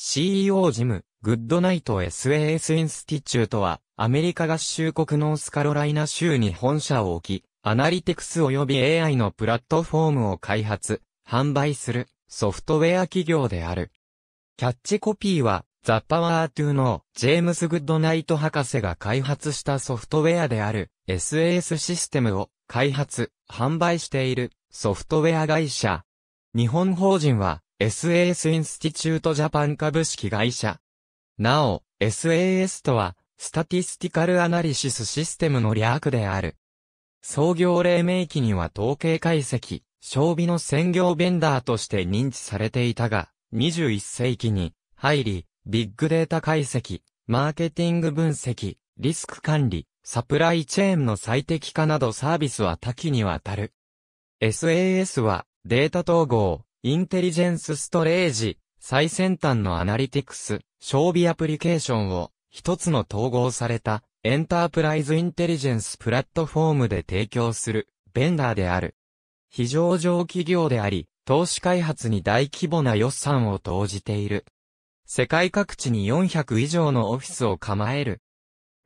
CEO ジム、グッドナイト SAS インスティチュートは、アメリカ合衆国ノースカロライナ州に本社を置き、アナリティクス及び AI のプラットフォームを開発、販売するソフトウェア企業である。キャッチコピーは、ザ・パワー・トゥのジェームス・グッドナイト博士が開発したソフトウェアである SAS システムを開発、販売しているソフトウェア会社。日本法人は SAS インスティチュートジャパン株式会社。なお、SAS とは、スタティスティカルアナリシスシステムの略である。創業黎明期には統計解析、装備の専業ベンダーとして認知されていたが、21世紀に入り、ビッグデータ解析、マーケティング分析、リスク管理、サプライチェーンの最適化などサービスは多岐にわたる。SAS は、データ統合、インテリジェンスストレージ、最先端のアナリティクス、装備アプリケーションを一つの統合されたエンタープライズインテリジェンスプラットフォームで提供するベンダーである。非常上企業であり、投資開発に大規模な予算を投じている。世界各地に400以上のオフィスを構える。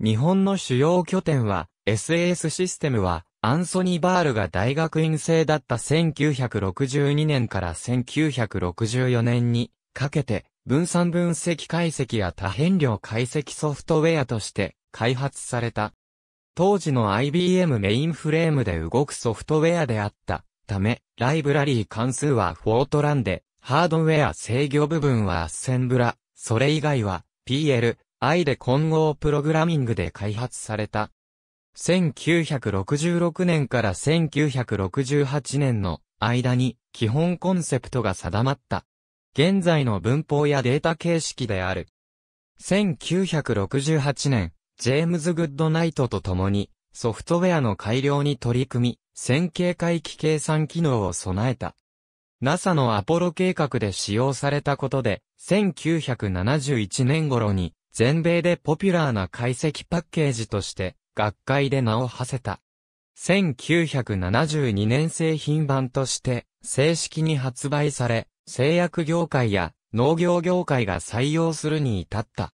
日本の主要拠点は、SAS システムは、アンソニー・バールが大学院生だった1962年から1964年にかけて分散分析解析や多変量解析ソフトウェアとして開発された。当時の IBM メインフレームで動くソフトウェアであったため、ライブラリー関数はフォートランで、ハードウェア制御部分はアッセンブラ、それ以外は PL、I で混合プログラミングで開発された。1966年から1968年の間に基本コンセプトが定まった。現在の文法やデータ形式である。1968年、ジェームズ・グッドナイトと共にソフトウェアの改良に取り組み、線形回帰計算機能を備えた。NASA のアポロ計画で使用されたことで、1971年頃に全米でポピュラーな解析パッケージとして学会で名を馳せた。1972年製品版として正式に発売され、製薬業界や農業業界が採用するに至った。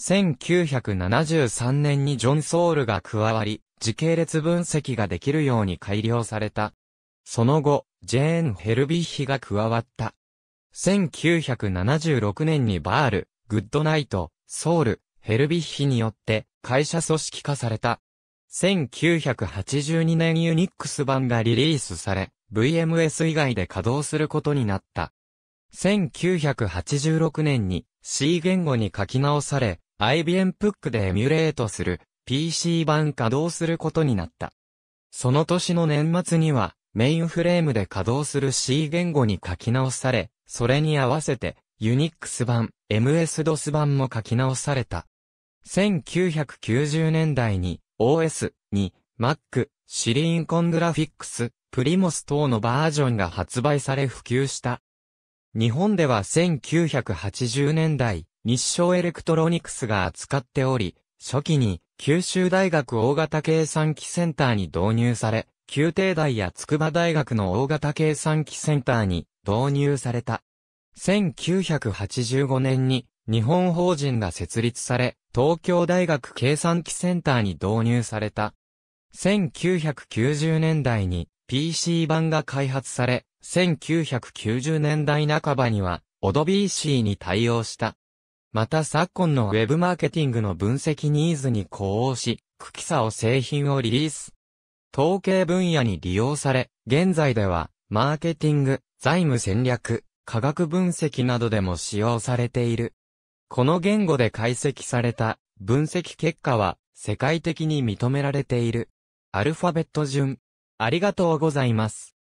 1973年にジョン・ソールが加わり、時系列分析ができるように改良された。その後、ジェーン・ヘルビッヒが加わった。1976年にバール、グッドナイト、ソール、ヘルビッヒによって会社組織化された。1982年ユニックス版がリリースされ、VMS 以外で稼働することになった。1986年に C 言語に書き直され、IBM PUC でエミュレートする PC 版稼働することになった。その年の年末にはメインフレームで稼働する C 言語に書き直され、それに合わせてユニックス版、MS-DOS 版も書き直された。1990年代に OS に Mac、シリンコングラフィックス、プリモス等のバージョンが発売され普及した。日本では1980年代、日照エレクトロニクスが扱っており、初期に九州大学大型計算機センターに導入され、宮廷大や筑波大学の大型計算機センターに導入された。1985年に日本法人が設立され、東京大学計算機センターに導入された。1990年代に PC 版が開発され、1990年代半ばには Adobe C に対応した。また昨今のウェブマーケティングの分析ニーズに呼応し、クキサを製品をリリース。統計分野に利用され、現在では、マーケティング、財務戦略、科学分析などでも使用されている。この言語で解析された分析結果は世界的に認められている。アルファベット順。ありがとうございます。